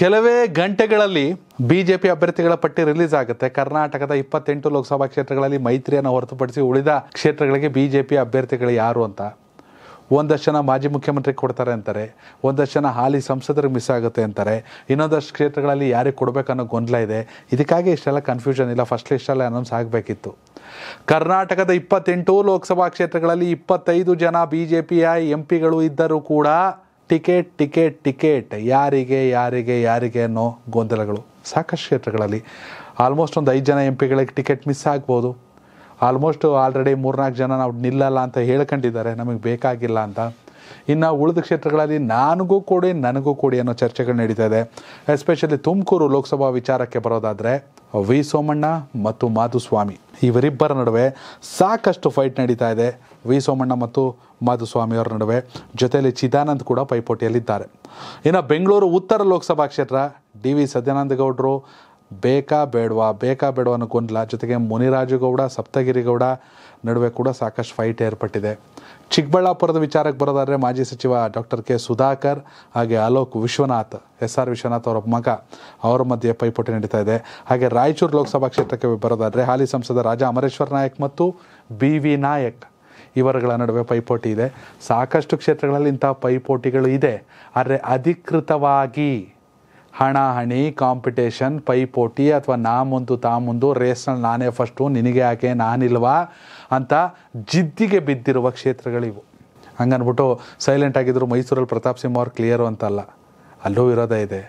ಕೆಲವೇ ಗಂಟೆಗಳಲ್ಲಿ B J P ಅಭ್ಯರ್ಥಿಗಳ ಪಟ್ಟಿ ರಿಲೀಸ್ ಆಗುತ್ತೆ ಕರ್ನಾಟಕದ ಇಪ್ಪತ್ತೆಂಟು ಲೋಕಸಭಾ ಕ್ಷೇತ್ರಗಳಲ್ಲಿ ಮೈತ್ರಿಯನ್ನು ಹೊರತುಪಡಿಸಿ ಉಳಿದ ಕ್ಷೇತ್ರಗಳಿಗೆ ಬಿ ಜೆ ಪಿ ಅಭ್ಯರ್ಥಿಗಳು ಯಾರು ಅಂತ ಒಂದಷ್ಟು ಜನ ಮಾಜಿ ಮುಖ್ಯಮಂತ್ರಿ ಕೊಡ್ತಾರೆ ಅಂತಾರೆ ಒಂದಷ್ಟು ಜನ ಹಾಲಿ ಸಂಸದರಿಗೆ ಮಿಸ್ ಆಗುತ್ತೆ ಅಂತಾರೆ ಇನ್ನೊಂದಷ್ಟು ಕ್ಷೇತ್ರಗಳಲ್ಲಿ ಯಾರಿಗೆ ಕೊಡಬೇಕನ್ನೋ ಗೊಂದಲ ಇದೆ ಇದಕ್ಕಾಗಿ ಇಷ್ಟೆಲ್ಲ ಕನ್ಫ್ಯೂಷನ್ ಇಲ್ಲ ಫಸ್ಟ್ ಇಷ್ಟೆಲ್ಲ ಅನೌನ್ಸ್ ಆಗಬೇಕಿತ್ತು ಕರ್ನಾಟಕದ ಇಪ್ಪತ್ತೆಂಟು ಲೋಕಸಭಾ ಕ್ಷೇತ್ರಗಳಲ್ಲಿ ಇಪ್ಪತ್ತೈದು ಜನ ಬಿ ಜೆ ಪಿಯ ಎಂ ಪಿಗಳು ಇದ್ದರೂ ಕೂಡ ಟಿಕೆಟ್ ಟಿಕೆಟ್ ಟಿಕೆಟ್ ಯಾರಿಗೆ ಯಾರಿಗೆ ಯಾರಿಗೆ ಅನ್ನೋ ಗೊಂದಲಗಳು ಸಾಕಷ್ಟು ಕ್ಷೇತ್ರಗಳಲ್ಲಿ ಆಲ್ಮೋಸ್ಟ್ ಒಂದು ಐದು ಜನ ಎಂ ಪಿಗಳಿಗೆ ಟಿಕೆಟ್ ಮಿಸ್ ಆಗ್ಬೋದು ಆಲ್ಮೋಸ್ಟ್ ಆಲ್ರೆಡಿ ಮೂರ್ನಾಲ್ಕು ಜನ ನಾವು ನಿಲ್ಲಲ್ಲ ಅಂತ ಹೇಳ್ಕೊಂಡಿದ್ದಾರೆ ನಮಗೆ ಬೇಕಾಗಿಲ್ಲ ಅಂತ ಇನ್ನು ಉಳಿದ ಕ್ಷೇತ್ರಗಳಲ್ಲಿ ನನಗೂ ಕೊಡಿ ನನಗೂ ಕೊಡಿ ಅನ್ನೋ ಚರ್ಚೆಗಳು ನಡೀತಾ ಇದೆ ಎಸ್ಪೆಷಲಿ ತುಮಕೂರು ಲೋಕಸಭಾ ವಿಚಾರಕ್ಕೆ ಬರೋದಾದರೆ ವಿ ಸೋಮಣ್ಣ ಮತ್ತು ಮಾಧುಸ್ವಾಮಿ ಇವರಿಬ್ಬರ ನಡುವೆ ಸಾಕಷ್ಟು ಫೈಟ್ ನಡೀತಾ ಇದೆ ವಿ ಸೋಮಣ್ಣ ಮತ್ತು ಮಾಧುಸ್ವಾಮಿಯವರ ಅವರ ನಡುವೆ ಜೊತೆಯಲ್ಲಿ ಚಿದಾನಂದ್ ಕೂಡ ಪೈಪೋಟಿಯಲ್ಲಿದ್ದಾರೆ ಇನ್ನು ಬೆಂಗಳೂರು ಉತ್ತರ ಲೋಕಸಭಾ ಕ್ಷೇತ್ರ ಡಿ ವಿ ಗೌಡ್ರು ಬೇಕಾ ಬೇಡವಾ ಬೇಕಾ ಬೇಡವಾ ಗೊಂದಲ ಜೊತೆಗೆ ಮುನಿರಾಜುಗೌಡ ಸಪ್ತಗಿರಿಗೌಡ ನಡುವೆ ಕೂಡ ಸಾಕಷ್ಟು ಫೈಟ್ ಏರ್ಪಟ್ಟಿದೆ ಚಿಕ್ಕಬಳ್ಳಾಪುರದ ವಿಚಾರಕ್ಕೆ ಬರೋದಾದರೆ ಮಾಜಿ ಸಚಿವ ಡಾಕ್ಟರ್ ಕೆ ಸುಧಾಕರ್ ಹಾಗೆ ಅಲೋಕ್ ವಿಶ್ವನಾಥ್ ಎಸ್ ಆರ್ ವಿಶ್ವನಾಥ್ ಅವರ ಮಗ ಅವರ ಮಧ್ಯೆ ಪೈಪೋಟಿ ನಡೀತಾ ಇದೆ ಹಾಗೆ ರಾಯಚೂರು ಲೋಕಸಭಾ ಕ್ಷೇತ್ರಕ್ಕೆ ಬರೋದಾದರೆ ಹಾಲಿ ಸಂಸದ ರಾಜ ಅಮರೇಶ್ವರ ನಾಯಕ್ ಮತ್ತು ಬಿ ವಿ ನಾಯಕ್ ಇವರುಗಳ ನಡುವೆ ಪೈಪೋಟಿ ಇದೆ ಸಾಕಷ್ಟು ಕ್ಷೇತ್ರಗಳಲ್ಲಿ ಇಂತಹ ಪೈಪೋಟಿಗಳು ಇದೆ ಆದರೆ ಅಧಿಕೃತವಾಗಿ ಹಣ ಹಣಿ ಕಾಂಪಿಟೇಷನ್ ಪೈಪೋಟಿ ಅಥವಾ ನಾ ಮುಂದು ತಾ ಮುಂದು ರೇಸ್ನಲ್ಲಿ ನಾನೇ ಫಸ್ಟು ನಿನಗೆ ಯಾಕೆ ನಾನಿಲ್ವಾ ಅಂತ ಜಿದ್ದಿಗೆ ಬಿದ್ದಿರುವ ಕ್ಷೇತ್ರಗಳಿವು ಹಂಗನ್ಬಿಟ್ಟು ಸೈಲೆಂಟ್ ಆಗಿದ್ದರು ಮೈಸೂರಲ್ಲಿ ಪ್ರತಾಪ್ ಸಿಂಹ ಅವ್ರು ಕ್ಲಿಯರು ಅಂತಲ್ಲ ಅಲ್ಲೂ ಇರೋದೇ ಇದೆ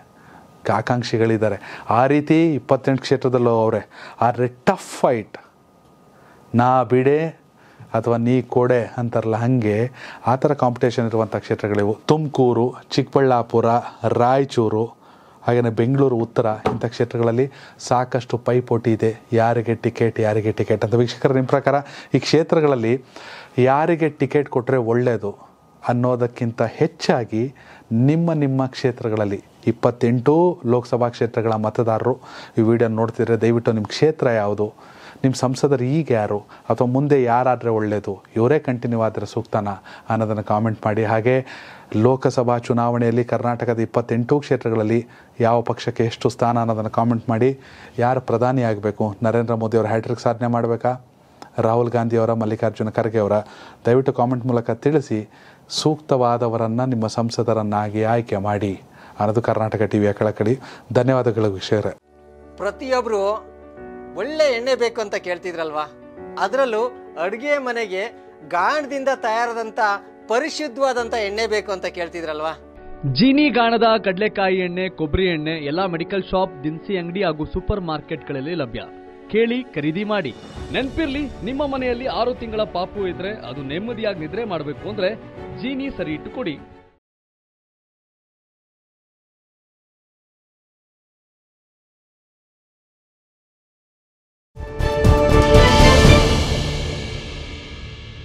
ಆಕಾಂಕ್ಷಿಗಳಿದ್ದಾರೆ ಆ ರೀತಿ ಇಪ್ಪತ್ತೆಂಟು ಕ್ಷೇತ್ರದಲ್ಲೂ ಅವರೇ ಆ ಟಫ್ ಫೈಟ್ ನಾ ಬಿಡೆ ಅಥವಾ ನೀ ಕೊಡೆ ಅಂತಾರಲ್ಲ ಹಾಗೆ ಆ ಥರ ಕಾಂಪಿಟೇಷನ್ ಇರುವಂಥ ಕ್ಷೇತ್ರಗಳಿವು ತುಮಕೂರು ಚಿಕ್ಕಬಳ್ಳಾಪುರ ರಾಯಚೂರು ಹಾಗೆಯೇ ಬೆಂಗಳೂರು ಉತ್ತರ ಇಂಥ ಕ್ಷೇತ್ರಗಳಲ್ಲಿ ಸಾಕಷ್ಟು ಪೈಪೋಟಿ ಇದೆ ಯಾರಿಗೆ ಟಿಕೆಟ್ ಯಾರಿಗೆ ಟಿಕೆಟ್ ಅಂತ ವೀಕ್ಷಕರ ನಿಮ್ಮ ಪ್ರಕಾರ ಈ ಕ್ಷೇತ್ರಗಳಲ್ಲಿ ಯಾರಿಗೆ ಟಿಕೆಟ್ ಕೊಟ್ಟರೆ ಒಳ್ಳೆಯದು ಅನ್ನೋದಕ್ಕಿಂತ ಹೆಚ್ಚಾಗಿ ನಿಮ್ಮ ನಿಮ್ಮ ಕ್ಷೇತ್ರಗಳಲ್ಲಿ ಇಪ್ಪತ್ತೆಂಟು ಲೋಕಸಭಾ ಕ್ಷೇತ್ರಗಳ ಮತದಾರರು ಈ ವಿಡಿಯೋ ನೋಡ್ತಿದ್ರೆ ದಯವಿಟ್ಟು ನಿಮ್ಮ ಕ್ಷೇತ್ರ ಯಾವುದು ನಿಮ್ಮ ಸಂಸದರು ಈಗ ಯಾರು ಅಥವಾ ಮುಂದೆ ಯಾರಾದರೆ ಒಳ್ಳೆಯದು ಇವರೇ ಕಂಟಿನ್ಯೂ ಆದರೆ ಸೂಕ್ತನಾ ಅನ್ನೋದನ್ನು ಕಾಮೆಂಟ್ ಮಾಡಿ ಹಾಗೆ ಲೋಕಸಭಾ ಚುನಾವಣೆಯಲ್ಲಿ ಕರ್ನಾಟಕದ ಇಪ್ಪತ್ತೆಂಟು ಕ್ಷೇತ್ರಗಳಲ್ಲಿ ಯಾವ ಪಕ್ಷಕ್ಕೆ ಎಷ್ಟು ಸ್ಥಾನ ಅನ್ನೋದನ್ನು ಕಾಮೆಂಟ್ ಮಾಡಿ ಯಾರು ಪ್ರಧಾನಿ ಆಗಬೇಕು ನರೇಂದ್ರ ಮೋದಿಯವರು ಹ್ಯಾಟ್ರಿಕ್ ಸಾಧನೆ ಮಾಡಬೇಕಾ ರಾಹುಲ್ ಗಾಂಧಿಯವರ ಮಲ್ಲಿಕಾರ್ಜುನ ಖರ್ಗೆ ಅವರ ದಯವಿಟ್ಟು ಕಾಮೆಂಟ್ ಮೂಲಕ ತಿಳಿಸಿ ಸೂಕ್ತವಾದವರನ್ನು ನಿಮ್ಮ ಸಂಸದರನ್ನಾಗಿ ಆಯ್ಕೆ ಮಾಡಿ ಅನ್ನೋದು ಕರ್ನಾಟಕ ಟಿ ವಿಯ ಕಳಕಳಿ ಧನ್ಯವಾದಗಳು ವಿಷಯರೇ ಪ್ರತಿಯೊಬ್ಬರು ಒಳ್ಳೆ ಎಣ್ಣೆ ಬೇಕು ಅಂತ ಕೇಳ್ತಿದ್ರಲ್ವಾ ಅದರಲ್ಲೂ ಅಡುಗೆ ಮನೆಗೆ ಗಾಣದಿಂದ ತಯಾರಾದಂಥ ಪರಿಶುದ್ಧವಾದಂತ ಎಣ್ಣೆ ಬೇಕು ಅಂತ ಕೇಳ್ತಿದ್ರಲ್ವಾ ಜೀನಿ ಗಾಣದ ಕಡಲೆಕಾಯಿ ಎಣ್ಣೆ ಕೊಬ್ಬರಿ ಎಣ್ಣೆ ಎಲ್ಲಾ ಮೆಡಿಕಲ್ ಶಾಪ್ ದಿನಸಿ ಅಂಗಡಿ ಹಾಗೂ ಸೂಪರ್ ಮಾರ್ಕೆಟ್ಗಳಲ್ಲಿ ಲಭ್ಯ ಕೇಳಿ ಖರೀದಿ ಮಾಡಿ ನೆನ್ಪಿರ್ಲಿ ನಿಮ್ಮ ಮನೆಯಲ್ಲಿ ಆರು ತಿಂಗಳ ಪಾಪು ಇದ್ರೆ ಅದು ನೆಮ್ಮದಿಯಾಗಿ ನಿದ್ರೆ ಮಾಡಬೇಕು ಅಂದ್ರೆ ಜೀನಿ ಸರಿ ಇಟ್ಟು ಕೊಡಿ